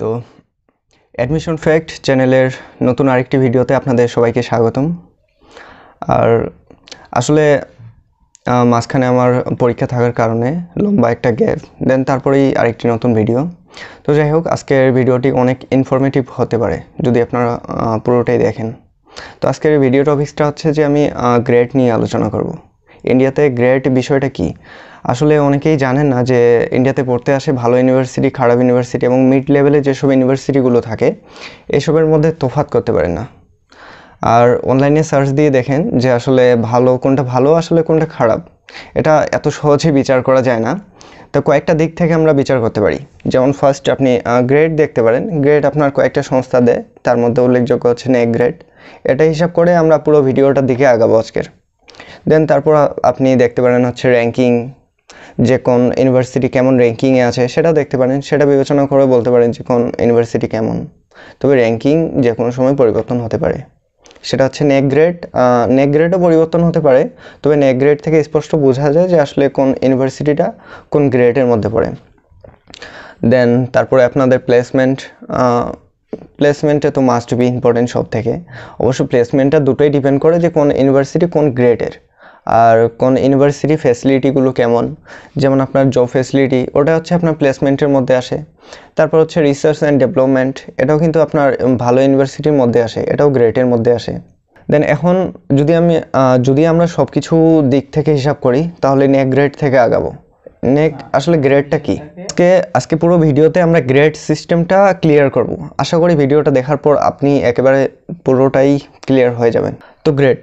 তো admission fact চ্যানেলের নতুন আরেকটি ভিডিওতে আপনাদের সবাইকে স্বাগতম আর আসলে মাঝখানে আমার পরীক্ষা থাকার কারণে লম্বা একটা গ্যাপ দেন তারপরেই আরেকটি নতুন ভিডিও তো যাই হোক আজকের ভিডিওটি অনেক ইনফরমেটিভ হতে পারে যদি আপনারা পুরোটাই দেখেন তো আজকের ভিডিও টপিক্সটা হচ্ছে যে আমি গ্রেড নিয়ে আলোচনা করব ইন্ডিয়াতে গ্রেড বিষয়টা কি আসলে অনেকেই জানেন না যে ইন্ডিয়াতে পড়তে আসে ভালো ইউনিভার্সিটি খারাপ ইউনিভার্সিটি এবং মিড লেভেলে যেসব ইউনিভার্সিটিগুলো থাকে এসবের মধ্যে তোফাত করতে পারেন না আর অনলাইনে সার্চ দিয়ে দেখেন যে আসলে ভালো কোনটা ভালো আসলে কোনটা খারাপ এটা এত সহজে বিচার করা যায় না তো কয়েকটা দিক থেকে আমরা বিচার করতে পারি যেমন ফার্স্ট আপনি গ্রেড দেখতে পারেন গ্রেড আপনার কয়েকটা সংস্থা দেয় তার মধ্যে উল্লেখযোগ্য হচ্ছে নে গ্রেড এটা হিসাব করে আমরা পুরো ভিডিওটার দিকে আগাবো আজকের দেন তারপর আপনি দেখতে পারেন হচ্ছে র্যাঙ্কিং যে কোন ইউনিভার্সিটি কেমন র্যাঙ্কিংয়ে আছে সেটা দেখতে পারেন সেটা বিবেচনা করে বলতে পারেন যে কোন ইউনিভার্সিটি কেমন তবে র্যাঙ্কিং যে কোনো সময় পরিবর্তন হতে পারে সেটা হচ্ছে নেক গ্রেড নেক গ্রেডও পরিবর্তন হতে পারে তবে নেক গ্রেড থেকে স্পষ্ট বোঝা যায় যে আসলে কোন ইউনিভার্সিটিটা কোন গ্রেডের মধ্যে পড়ে দেন তারপরে আপনাদের প্লেসমেন্ট প্লেসমেন্টে তো মাস্ট বি ইম্পর্টেন্ট সব থেকে অবশ্য প্লেসমেন্টটা দুটোই ডিপেন্ড করে যে কোন ইউনিভার্সিটি কোন গ্রেডের আর কোন ইউনিভার্সিটি ফ্যাসিলিটিগুলো কেমন যেমন আপনার জব ফ্যাসিলিটি ওটা হচ্ছে আপনার প্লেসমেন্টের মধ্যে আসে তারপর হচ্ছে রিসার্চ অ্যান্ড ডেভেলপমেন্ট এটাও কিন্তু আপনার ভালো ইউনিভার্সিটির মধ্যে আসে এটাও গ্রেটের মধ্যে আসে দেন এখন যদি আমি যদি আমরা সব কিছু দিক থেকে হিসাব করি তাহলে নেক গ্রেড থেকে আগাবো নেক আসলে গ্রেডটা কি আজকে আজকে পুরো ভিডিওতে আমরা গ্রেড সিস্টেমটা ক্লিয়ার করব আশা করি ভিডিওটা দেখার পর আপনি একেবারে পুরোটাই ক্লিয়ার হয়ে যাবেন তো গ্রেড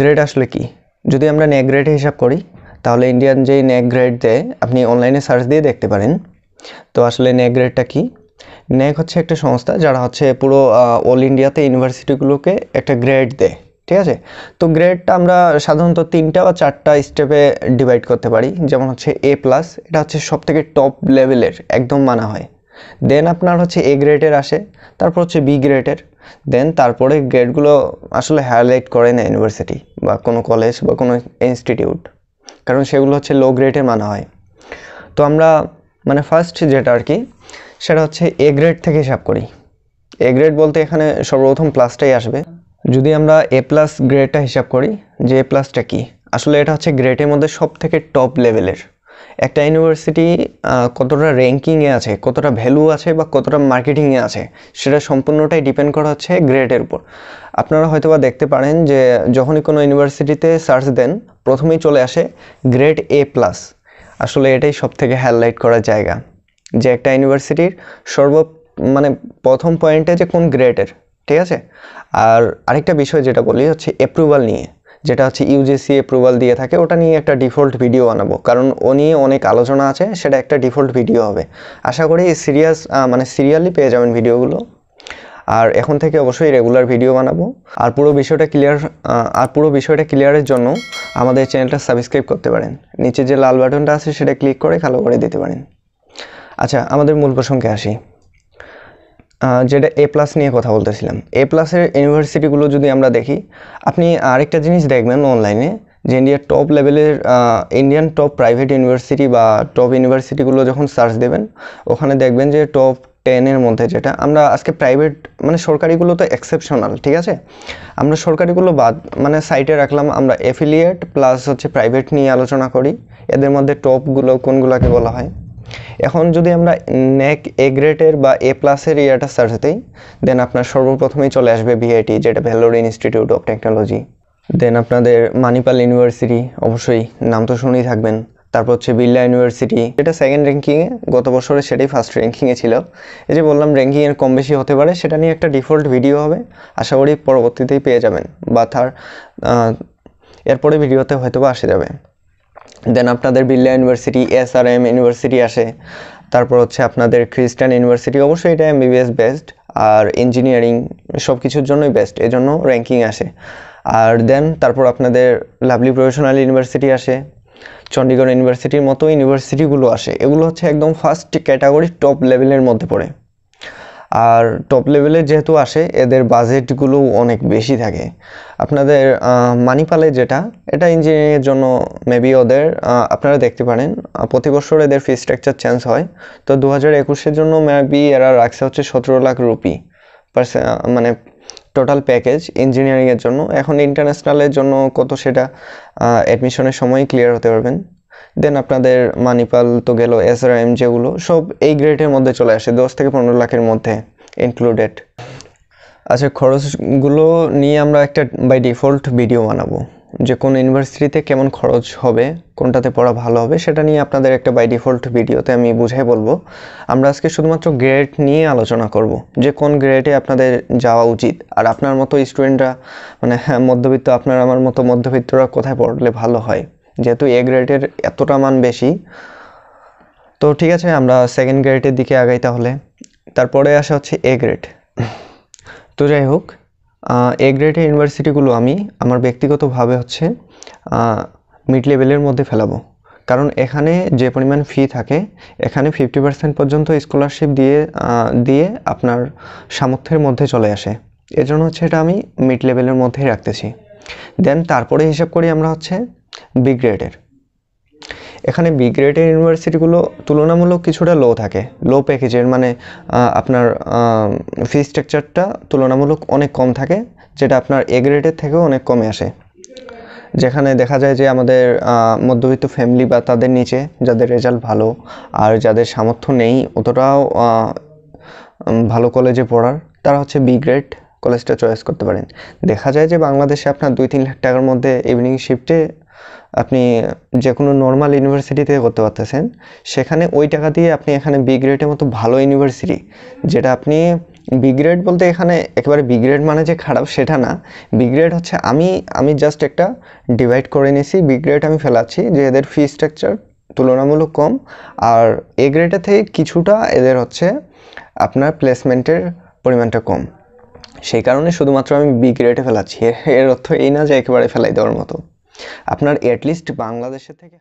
গ্রেড আসলে কি যদি আমরা নেক গ্রেড হিসাব করি তাহলে ইন্ডিয়ান যেই নেক গ্রেড দেয় আপনি অনলাইনে সার্চ দিয়ে দেখতে পারেন তো আসলে নেক গ্রেডটা কী নেক হচ্ছে একটা সংস্থা যারা হচ্ছে পুরো অল ইন্ডিয়াতে ইউনিভার্সিটিগুলোকে একটা গ্রেড দেয় ঠিক আছে তো গ্রেডটা আমরা সাধারণত তিনটা বা চারটা স্টেপে ডিভাইড করতে পারি যেমন হচ্ছে এ প্লাস এটা হচ্ছে সবথেকে টপ লেভেলের একদম মানা হয় দেন আপনার হচ্ছে এ গ্রেডের আসে তারপর হচ্ছে বি গ্রেডের দেন তারপরে গ্রেডগুলো আসলে হাইলাইট করে না ইউনিভার্সিটি বা কোনো কলেজ বা কোনো ইনস্টিটিউট কারণ সেগুলো হচ্ছে লো গ্রেডের মানা হয় তো আমরা মানে ফার্স্ট যেটা আর কি সেটা হচ্ছে এ গ্রেড থেকে হিসাব করি এ গ্রেড বলতে এখানে সর্বপ্রথম প্লাসটাই আসবে যদি আমরা এ প্লাস গ্রেডটা হিসাব করি যে এ প্লাসটা কী আসলে এটা হচ্ছে গ্রেডের মধ্যে সব থেকে টপ লেভেলের একটা ইউনিভার্সিটি কতটা র্যাঙ্কিংয়ে আছে কতটা ভ্যালু আছে বা কতটা মার্কেটিংয়ে আছে সেটা সম্পূর্ণটাই ডিপেন্ড করা হচ্ছে গ্রেডের উপর আপনারা হয়তোবা দেখতে পারেন যে যখনই কোনো ইউনিভার্সিটিতে সার্চ দেন প্রথমেই চলে আসে গ্রেড এ প্লাস আসলে এটাই সব থেকে হাইলাইট করার জায়গা যে একটা ইউনিভার্সিটির সর্ব মানে প্রথম পয়েন্টে যে কোন গ্রেডের ঠিক আছে আর আরেকটা বিষয় যেটা বলি হচ্ছে অ্যাপ্রুভাল নিয়ে যেটা হচ্ছে ইউজিসি অ্যাপ্রুভাল দিয়ে থাকে ওটা নিয়ে একটা ডিফল্ট ভিডিও বানাবো কারণ ও নিয়ে অনেক আলোচনা আছে সেটা একটা ডিফল্ট ভিডিও হবে আশা করি সিরিয়াস মানে সিরিয়ালি পেয়ে যাবেন ভিডিওগুলো আর এখন থেকে অবশ্যই রেগুলার ভিডিও বানাবো আর পুরো বিষয়টা ক্লিয়ার আর পুরো বিষয়টা ক্লিয়ারের জন্য আমাদের চ্যানেলটা সাবস্ক্রাইব করতে পারেন নিচে যে লাল বাটনটা আছে সেটা ক্লিক করে খালো করে দিতে পারেন আচ্ছা আমাদের মূল প্রসঙ্গে আসি যেটা এ প্লাস নিয়ে কথা বলতেছিলাম এ প্লাসের ইউনিভার্সিটিগুলো যদি আমরা দেখি আপনি আরেকটা জিনিস দেখবেন অনলাইনে যে ইন্ডিয়ার টপ লেভেলের ইন্ডিয়ান টপ প্রাইভেট ইউনিভার্সিটি বা টপ ইউনিভার্সিটিগুলো যখন সার্চ দেবেন ওখানে দেখবেন যে টপ টেনের মধ্যে যেটা আমরা আজকে প্রাইভেট মানে সরকারিগুলো তো এক্সেপশনাল ঠিক আছে আমরা সরকারিগুলো বাদ মানে সাইটে রাখলাম আমরা এফিলিয়েট প্লাস হচ্ছে প্রাইভেট নিয়ে আলোচনা করি এদের মধ্যে টপগুলো কোনগুলোকে বলা হয় এখন যদি আমরা ন্যাক এ গ্রেডের বা এ প্লাসের ইয়াটা সার্চ দিই দেন আপনার সর্বপ্রথমেই চলে আসবে ভিআইটি যেটা Vellore institute of technology then আপনাদের মানিপাল ইউনিভার্সিটি অবশ্যই নাম তো শুনেই থাকবেন তারপর হচ্ছে বিল্লা ইউনিভার্সিটি যেটা সেকেন্ড র্যাঙ্কিংয়ে গত বছরে সেটাই ফার্স্ট র্যাঙ্কিংয়ে ছিল এই যে বললাম র্যাঙ্কিংয়ের কম বেশি হতে পারে সেটা নিয়ে একটা ডিফল্ট ভিডিও হবে আশা করি পরবর্তীতেই পেয়ে যাবেন বা তার এরপরে ভিডিওতে হয়তো বা আসে যাবে দেন আপনাদের Birla university S R M university আসে তারপর হচ্ছে আপনাদের খ্রিস্টান ইউনিভার্সিটি অবশ্যই এটা এমবিবিএস বেস্ট আর ইঞ্জিনিয়ারিং সব কিছুর জন্যই বেস্ট এজন্য র্যাঙ্কিং আসে আর দেন তারপর আপনাদের লাভলি প্রফেশনাল ইউনিভার্সিটি আসে চণ্ডীগড় ইউনিভার্সিটির মতো ইউনিভার্সিটিগুলো আসে এগুলো হচ্ছে একদম ফার্স্ট ক্যাটাগরি টপ লেভেলের মধ্যে পড়ে আর টপ লেভেলের যেহেতু আসে এদের বাজেটগুলো অনেক বেশি থাকে আপনাদের মানিপালে যেটা এটা ইঞ্জিনিয়ারিংয়ের জন্য মেবি ওদের আপনারা দেখতে পারেন প্রতি বছর এদের ফি স্ট্রাকচার চেঞ্জ হয় তো দু হাজার একুশের জন্য মেবি এরা রাখছে হচ্ছে সতেরো লাখ রুপি পার্সে মানে টোটাল প্যাকেজ ইঞ্জিনিয়ারিংয়ের জন্য এখন ইন্টারন্যাশনালের জন্য কত সেটা অ্যাডমিশনের সময় ক্লিয়ার হতে পারবেন দেন আপনাদের মানিপাল তো গেল আর এম যেগুলো সব এই গ্রেডের মধ্যে চলে আসে দশ থেকে পনেরো লাখের মধ্যে ইনক্লুডেড আচ্ছা খরচগুলো নিয়ে আমরা একটা বাই ডিফল্ট ভিডিও বানাবো যে কোন ইউনিভার্সিটিতে কেমন খরচ হবে কোনটাতে পড়া ভালো হবে সেটা নিয়ে আপনাদের একটা বাই ডিফল্ট ভিডিওতে আমি বুঝাই বলবো আমরা আজকে শুধুমাত্র গ্রেড নিয়ে আলোচনা করব যে কোন গ্রেডে আপনাদের যাওয়া উচিত আর আপনার মতো স্টুডেন্টরা মানে হ্যাঁ মধ্যবিত্ত আপনার আমার মতো মধ্যবিত্তরা কোথায় পড়লে ভালো হয় যেহেতু এ গ্রেডের এতটা মান বেশি তো ঠিক আছে আমরা সেকেন্ড গ্রেডের দিকে আগাই তাহলে তারপরে আসা হচ্ছে এ গ্রেড তো যাই হোক এ গ্রেডের ইউনিভার্সিটিগুলো আমি আমার ব্যক্তিগতভাবে হচ্ছে মিড লেভেলের মধ্যে ফেলাবো কারণ এখানে যে পরিমাণ ফি থাকে এখানে ফিফটি পার্সেন্ট পর্যন্ত স্কলারশিপ দিয়ে দিয়ে আপনার সামর্থ্যের মধ্যে চলে আসে এজন্য হচ্ছে এটা আমি মিড লেভেলের মধ্যেই রাখতেছি দেন তারপরে হিসাব করি আমরা হচ্ছে বি গ্রেডের এখানে বি গ্রেডের ইউনিভার্সিটিগুলো তুলনামূলক কিছুটা লো থাকে লো প্যাকেজের মানে আপনার ফি স্ট্রাকচারটা তুলনামূলক অনেক কম থাকে যেটা আপনার এ গ্রেডের থেকেও অনেক কমে আসে যেখানে দেখা যায় যে আমাদের মধ্যবিত্ত ফ্যামিলি বা তাদের নিচে যাদের রেজাল্ট ভালো আর যাদের সামর্থ্য নেই অতটাও ভালো কলেজে পড়ার তারা হচ্ছে বি গ্রেড কলেজটা চয়েস করতে পারেন দেখা যায় যে বাংলাদেশে আপনার দুই তিন লাখ টাকার মধ্যে ইভিনিং শিফটে আপনি যে কোনো নর্মাল ইউনিভার্সিটি থেকে করতে পারতেছেন সেখানে ওই টাকা দিয়ে আপনি এখানে বি গ্রেডের মতো ভালো ইউনিভার্সিটি যেটা আপনি বি গ্রেড বলতে এখানে একেবারে বি গ্রেড মানে যে খারাপ সেটা না বি গ্রেড হচ্ছে আমি আমি জাস্ট একটা ডিভাইড করে নিয়েছি বি গ্রেড আমি ফেলাচ্ছি যে এদের ফি স্ট্রাকচার তুলনামূলক কম আর এ গ্রেডের থেকে কিছুটা এদের হচ্ছে আপনার প্লেসমেন্টের পরিমাণটা কম সেই কারণে শুধুমাত্র আমি বি গ্রেডে ফেলাচ্ছি এর অর্থ এই না যে একেবারে ফেলাই দেওয়ার মতো আপনার এটলিস্ট বাংলাদেশে থেকে